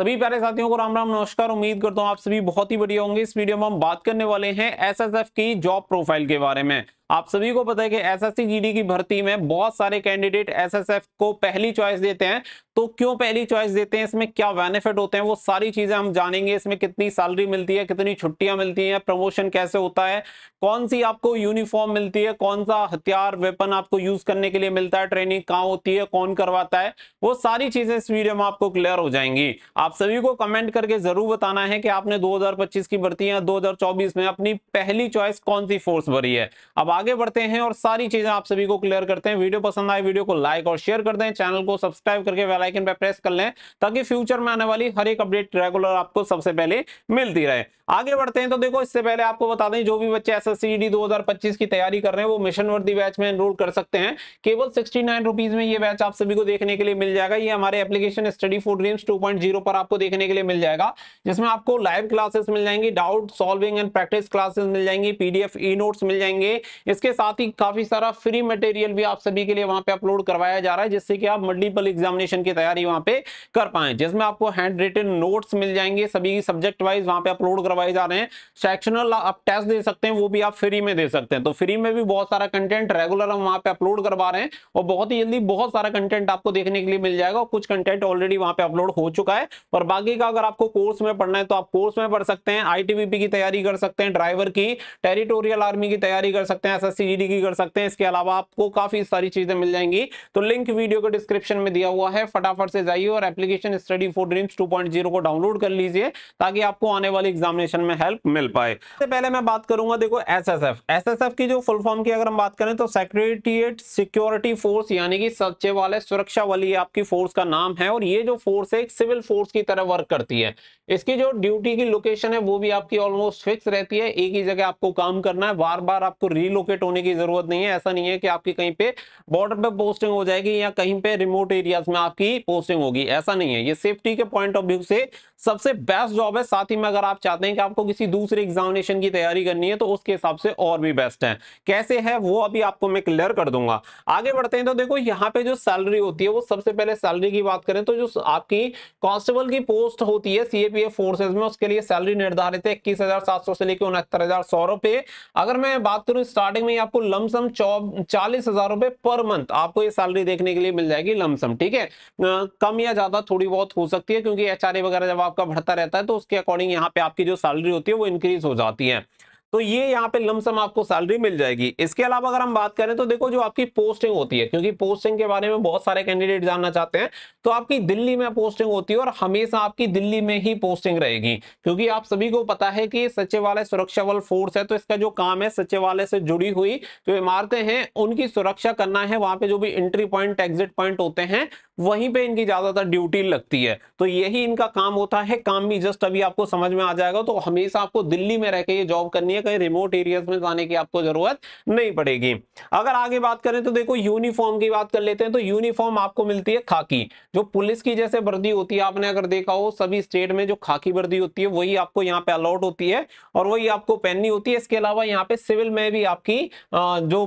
सभी प्यारे साथियों को राम राम नमस्कार उम्मीद करता हूं आप सभी बहुत ही बढ़िया होंगे इस वीडियो में हम बात करने वाले हैं एसएसएफ की जॉब प्रोफाइल के बारे में आप सभी को पता है कि एसएससी जीडी की भर्ती में बहुत सारे कैंडिडेट एसएसएफ को पहली चॉइस देते हैं तो क्यों पहली चॉइस देते हैं इसमें क्या बेनिफिट होते हैं वो सारी चीजें हम जानेंगे इसमें कितनी सैलरी मिलती है कितनी छुट्टियां मिलती हैं प्रमोशन कैसे होता है कौन सी आपको यूनिफॉर्म मिलती है कौन सा हथियार वेपन आपको यूज करने के लिए मिलता है ट्रेनिंग कहाँ होती है कौन करवाता है वो सारी चीजें इस वीडियो में आपको क्लियर हो जाएंगी आप सभी को कमेंट करके जरूर बताना है कि आपने दो की भर्ती है दो में अपनी पहली चॉइस कौन सी फोर्स भरी है अब आगे बढ़ते हैं और सारी चीजें आप सभी को क्लियर करते हैं वीडियो पसंद आए वीडियो को लाइक और शेयर कर दें चैनल को सब्सक्राइब करके वेलाइकन पर प्रेस कर लें ताकि फ्यूचर में आने वाली हर एक अपडेट रेगुलर आपको सबसे पहले मिलती रहे आगे बढ़ते हैं तो देखो इससे पहले आपको बता दें जो भी बच्चे एस e एस की तैयारी कर रहे हैं वो मिशन वर्दी बैच में एनरोल कर सकते हैं केवल सिक्सटी में ये बैच आप सभी को देखने के लिए मिल जाएगा ये हमारे application study for dreams two पर आपको देखने के लिए मिल जाएगा जिसमें आपको लाइव क्लासेस मिल जाएंगी doubt solving and practice classes मिल जाएंगी पीडीएफ ई नोट्स मिल जाएंगे इसके साथ ही काफी सारा फ्री मटेरियल भी आप सभी के लिए वहां पे अपलोड करवाया जा रहा है जिससे कि आप मल्टीपल एग्जामिनेशन की तैयारी वहां पे कर पाए जिसमें आपको हैंड रिटन नोट्स मिल जाएंगे सभी सब्जेक्ट वाइज वहां पे अपलोड करवाए जा रहे हैं सेक्शनल आप टेस्ट दे सकते हैं वो भी आप फ्री में दे सकते हैं तो फ्री में भी बहुत सारा कंटेंट रेगुलर हम वहां पे अपलोड करवा रहे हैं और बहुत ही जल्दी बहुत सारा कंटेंट आपको देखने के लिए मिल जाएगा और कुछ कंटेंट ऑलरेडी वहां पे अपलोड हो चुका है और बाकी का अगर आपको कोर्स में पढ़ना है तो आप कोर्स में पढ़ सकते हैं आई की तैयारी कर सकते हैं ड्राइवर की टेरिटोरियल आर्मी की तैयारी कर सकते हैं एस एस की कर सकते हैं इसके अलावा आपको काफी सारी चीजें मिल जाएंगी तो लिंक वीडियो को डिस्क्रिप्शन में दिया हुआ है फटाफट से जाइए और एप्लीकेशन स्टडी फॉर ड्रीम्स 2.0 को डाउनलोड कर लीजिए ताकि आपको आने वाले एग्जामिनेशन में हेल्प मिल पाए सबसे पहले मैं बात करूंगा देखो एस एस की जो फुल फॉर्म की अगर हम बात करें तो सेक्रेटेरिएट सिक्योरिटी फोर्स यानी कि सच्चे वाले सुरक्षा वाली आपकी फोर्स का नाम है और ये जो फोर्स है एक सिविल फोर्स की तरह वर्क करती है इसकी जो ड्यूटी की लोकेशन है वो भी आपकी ऑलमोस्ट फिक्स रहती है एक ही जगह आपको काम करना है बार बार आपको रीलोकेट रिलोकेट होने की जरूरत नहीं है ऐसा नहीं है कि आपकी कहीं पे बॉर्डर पे पोस्टिंग हो जाएगी या कहीं पे रिमोट एरियाज में आपकी पोस्टिंग होगी ऐसा नहीं है ये सेफ्टी के पॉइंट ऑफ व्यू से सबसे बेस्ट जॉब है साथ ही में अगर आप चाहते हैं कि आपको किसी दूसरे एग्जामिनेशन की तैयारी करनी है तो उसके हिसाब से और भी बेस्ट है कैसे है वो अभी आपको मैं क्लियर कर दूंगा आगे बढ़ते हैं तो देखो यहाँ पे जो सैलरी होती है वो सबसे पहले सैलरी की बात करें तो जो आपकी कांस्टेबल की पोस्ट होती है सीएपीएफ फोर्सेज में उसके लिए सैलरी निर्धारित है इक्कीस से लेकर उनहत्तर हजार रुपए अगर मैं बात करूं स्टार्टिंग स्टार्टिंग में आपको लमसम चालीस हजार रुपए पर मंथ आपको ये सैलरी देखने के लिए मिल जाएगी लमसम ठीक है कम या ज्यादा थोड़ी बहुत हो सकती है क्योंकि एच वगैरह जब आपका बढ़ता रहता है तो उसके अकॉर्डिंग यहाँ पे आपकी जो सैलरी होती है वो इंक्रीज हो जाती है तो ये यहाँ पे लमसम आपको सैलरी मिल जाएगी इसके अलावा अगर हम बात करें तो देखो जो आपकी पोस्टिंग होती है क्योंकि पोस्टिंग के बारे में बहुत सारे कैंडिडेट जानना चाहते हैं तो आपकी दिल्ली में पोस्टिंग होती है और हमेशा आपकी दिल्ली में ही पोस्टिंग रहेगी क्योंकि आप सभी को पता है कि सचिवालय सुरक्षा बल फोर्स है तो इसका जो काम है सचिवालय से जुड़ी हुई जो इमारतें हैं उनकी सुरक्षा करना है वहां पे जो भी एंट्री पॉइंट एग्जिट पॉइंट होते हैं वहीं पे इनकी ज्यादातर ड्यूटी लगती है तो यही इनका काम होता है काम भी जस्ट अभी आपको समझ में आ जाएगा तो हमेशा आपको दिल्ली में रहकर ये जॉब करनी है कहीं रिमोट एरियाज में जाने की आपको जरूरत नहीं पड़ेगी अगर आगे बात करें तो देखो यूनिफॉर्म की बात कर लेते हैं तो यूनिफॉर्म आपको मिलती है खाकी जो पुलिस की जैसे वर्दी होती है आपने अगर देखा हो सभी स्टेट में जो खाकी वर्दी होती है वही आपको यहाँ पे अलॉट होती है और वही आपको पहननी होती है इसके अलावा यहाँ पे सिविल में भी आपकी जो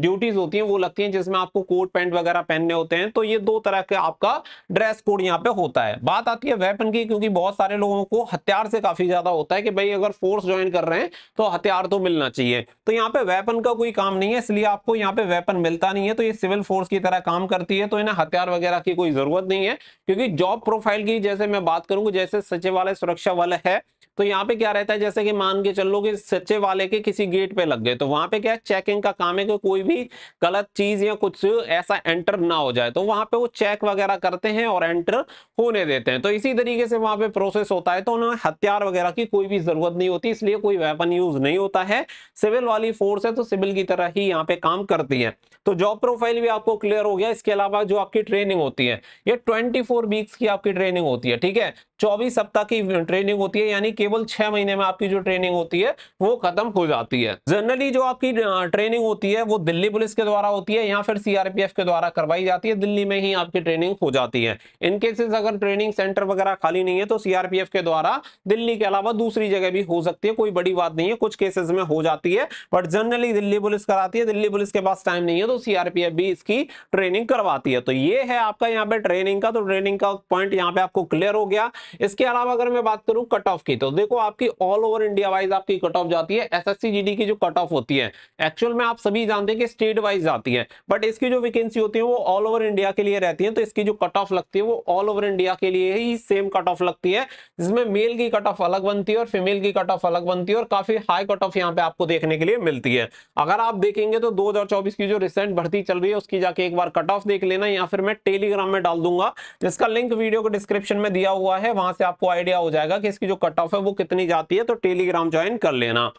ड्यूटीज होती है वो लगती है जिसमें आपको कोट पैंट वगैरह पहनने होते हैं तो ये दो तरह का आपका ड्रेस कोड यहाँ पे होता है बात आती है वेपन की क्योंकि बहुत सारे लोगों को हथियार से काफी ज्यादा होता है कि भाई अगर फोर्स ज्वाइन कर रहे हैं तो हथियार तो मिलना चाहिए तो यहाँ पे वेपन का कोई काम नहीं है इसलिए आपको यहाँ पे वेपन मिलता नहीं है तो ये सिविल फोर्स की तरह काम करती है तो इन्हें हथियार वगैरह की कोई जरूरत नहीं है क्योंकि जॉब प्रोफाइल की जैसे मैं बात करूंगा जैसे सचिवालय सुरक्षा वाले है तो यहाँ पे क्या रहता है जैसे कि मान के चल लो कि सच्चे वाले के किसी गेट पे लग गए तो वहां पे क्या चेकिंग का काम है कि कोई भी गलत चीज या कुछ ऐसा एंटर ना हो जाए तो वहां पे वो चेक वगैरह करते हैं और एंटर होने देते हैं तो इसी तरीके से वहां पे प्रोसेस होता है तो उन्हें हथियार वगैरह की कोई भी जरूरत नहीं होती इसलिए कोई वेपन यूज नहीं होता है सिविल वाली फोर्स है तो सिविल की तरह ही यहाँ पे काम करती है तो जॉब प्रोफाइल भी आपको क्लियर हो गया इसके अलावा जो आपकी ट्रेनिंग होती है ये ट्वेंटी वीक्स की आपकी ट्रेनिंग होती है ठीक है चौबीस सप्ताह की ट्रेनिंग होती है यानी केवल छह महीने में आपकी जो ट्रेनिंग होती है वो खत्म हो जाती है जनरली जो आपकी ट्रेनिंग होती है वो दिल्ली पुलिस के द्वारा होती है या फिर सीआरपीएफ के द्वारा करवाई जाती है दिल्ली में ही आपकी ट्रेनिंग हो जाती है इनकेसेस अगर ट्रेनिंग सेंटर वगैरह खाली नहीं है तो सीआरपीएफ के द्वारा दिल्ली के अलावा दूसरी जगह भी हो सकती है कोई बड़ी बात नहीं है कुछ केसेस में हो जाती है बट जनरली दिल्ली पुलिस कराती है दिल्ली पुलिस के पास टाइम नहीं है तो सीआरपीएफ भी इसकी ट्रेनिंग करवाती है तो ये है आपका यहाँ पे ट्रेनिंग का तो ट्रेनिंग का पॉइंट यहाँ पे आपको क्लियर हो गया इसके अलावा अगर मैं बात करूं कट ऑफ की तो देखो आपकी ऑल ओवर इंडिया वाइज आपकी कट ऑफ जाती है एसएससी जीडी की जो कट ऑफ होती है एक्चुअल में आप सभी जानते हैं कि स्टेट वाइज जाती है बट इसकी जो वैकेंसी होती है वो ऑल ओवर इंडिया के लिए रहती है तो इसकी जो कट ऑफ लगती है वो ऑल ओवर इंडिया के लिए ही सेम कट ऑफ लगती है जिसमें मेल की कट ऑफ अलग बनती है और फीमेल की कट ऑफ अलग बनती है और काफी हाई कट ऑफ यहाँ पे आपको देखने के लिए मिलती है अगर आप देखेंगे तो 2024 की जो रिसेंट भर्ती चल रही है उसकी जाके एक बार कट ऑफ देख लेना या फिर मैं टेलीग्राम में डाल दूंगा जिसका लिंक वीडियो को डिस्क्रिप्शन में दिया हुआ है वहां से आपको आइडिया हो जाएगा कि इसकी जो कट ऑफ है वो कितनी जाती है तो टेलीग्राम ज्वाइन कर लेना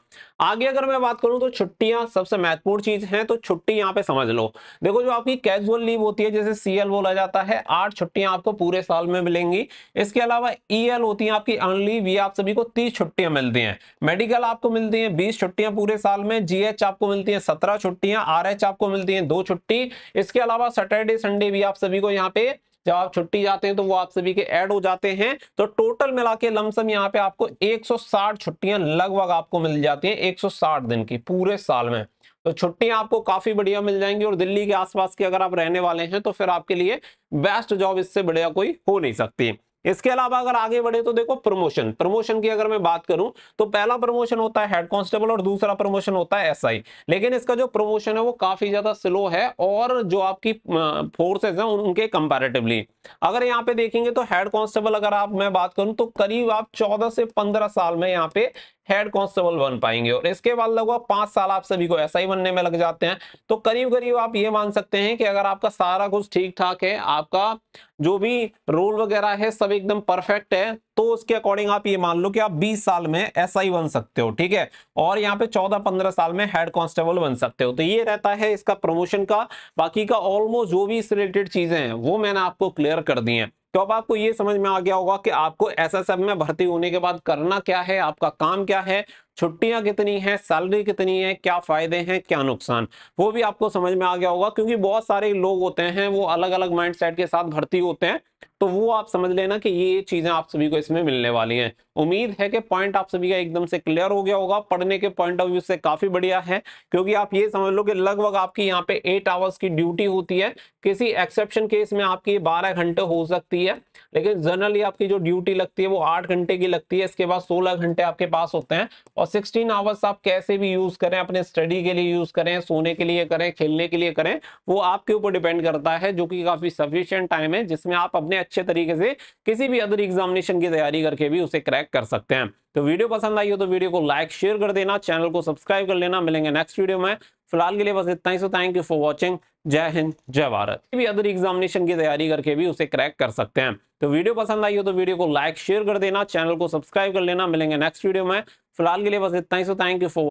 आगे अगर मैं बात करूं तो छुट्टियां सबसे महत्वपूर्ण चीज है तो छुट्टी यहाँ पे समझ लो देखो जो आपकी कैजुअल लीव होती है जैसे सीएल बोला जाता है आठ छुट्टियां आपको पूरे साल में मिलेंगी इसके अलावा ईएल e होती है आपकी अनलीव ये आप सभी को तीस छुट्टियां मिलती हैं मेडिकल आपको मिलती है बीस छुट्टियां पूरे साल में जीएच आपको मिलती है सत्रह छुट्टियां आर आपको मिलती है दो छुट्टी इसके अलावा सैटरडे संडे भी आप सभी को यहाँ पे जब आप छुट्टी जाते हैं तो वो आप सभी के ऐड हो जाते हैं तो टोटल मिला के लमसम यहाँ पे आपको 160 छुट्टियां लगभग आपको मिल जाती हैं 160 दिन की पूरे साल में तो छुट्टियां आपको काफी बढ़िया मिल जाएंगी और दिल्ली के आसपास की अगर आप रहने वाले हैं तो फिर आपके लिए बेस्ट जॉब इससे बढ़िया कोई हो नहीं सकती इसके अलावा अगर आगे बढ़े तो देखो प्रमोशन प्रमोशन की अगर मैं बात करूं तो पहला प्रमोशन होता है हेड कांस्टेबल और दूसरा प्रमोशन होता है एसआई लेकिन इसका जो प्रमोशन है वो काफी ज्यादा स्लो है और जो आपकी फोर्सेज हैं उनके कंपैरेटिवली अगर यहाँ पे देखेंगे तो हेड कांस्टेबल अगर आप मैं बात करूं तो करीब आप चौदह से पंद्रह साल में यहाँ पे हेड कांस्टेबल बन पाएंगे और इसके बाद लगभग पांच साल आप सभी को ऐसा ही बनने में लग जाते हैं तो करीब करीब आप ये मान सकते हैं कि अगर आपका सारा कुछ ठीक ठाक है आपका जो भी रोल वगैरह है सब एकदम परफेक्ट है तो उसके अकॉर्डिंग आप ये मान लो कि आप 20 साल में एसआई ही बन सकते हो ठीक है और यहाँ पे 14-15 साल में हेड कांस्टेबल बन सकते हो तो ये रहता है इसका प्रमोशन का बाकी का ऑलमोस्ट जो भी इस रिलेटेड चीजें हैं वो मैंने आपको क्लियर कर दी है तो अब आपको ये समझ में आ गया होगा कि आपको एसएसएफ में भर्ती होने के बाद करना क्या है आपका काम क्या है छुट्टियां कितनी हैं सैलरी कितनी है क्या फायदे हैं क्या नुकसान वो भी आपको समझ में आ गया होगा क्योंकि बहुत सारे लोग होते हैं वो अलग अलग माइंडसेट के साथ भर्ती होते हैं तो वो आप समझ लेना कि ये चीजें आप सभी को इसमें मिलने वाली हैं उम्मीद है कि पॉइंट आप सभी का एकदम से क्लियर हो गया होगा पढ़ने के पॉइंट ऑफ व्यू से काफी बढ़िया है क्योंकि आप ये समझ लो कि लगभग आपकी यहाँ पे एट आवर्स की ड्यूटी होती है किसी एक्सेप्शन केस में आपकी बारह घंटे हो सकती है लेकिन जनरली आपकी जो ड्यूटी लगती है वो आठ घंटे की लगती है इसके बाद सोलह घंटे आपके पास होते हैं और और 16 आवर्स आप कैसे भी यूज करें अपने स्टडी के लिए यूज करें सोने के लिए करें खेलने के लिए करें वो आपके ऊपर डिपेंड करता है जो कि काफी सफिशियंट टाइम है जिसमें आप अपने अच्छे तरीके से किसी भी अदर एग्जामिनेशन की तैयारी करके भी उसे क्रैक कर सकते हैं तो वीडियो पसंद आई हो तो वीडियो को लाइक शेयर कर देना चैनल को सब्सक्राइब कर लेना मिलेंगे नेक्स्ट वीडियो में फिलहाल के लिए बस इतना ही so thank you for watching जय हिंद जय भारत भी अदर एग्जामिनेशन की तैयारी करके भी उसे क्रैक कर सकते हैं तो वीडियो पसंद आई हो तो वीडियो को लाइक शेयर कर देना चैनल को सब्सक्राइब कर लेना मिलेंगे नेक्स्ट वीडियो में फिलहाल के लिए बस इतना ही सो थैंक यू फॉर